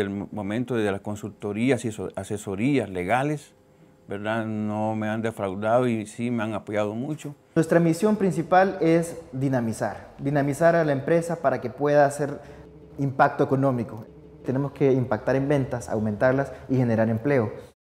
el momento de las consultorías y asesorías legales, ¿verdad? No me han defraudado y sí me han apoyado mucho. Nuestra misión principal es dinamizar, dinamizar a la empresa para que pueda hacer impacto económico. Tenemos que impactar en ventas, aumentarlas y generar empleo.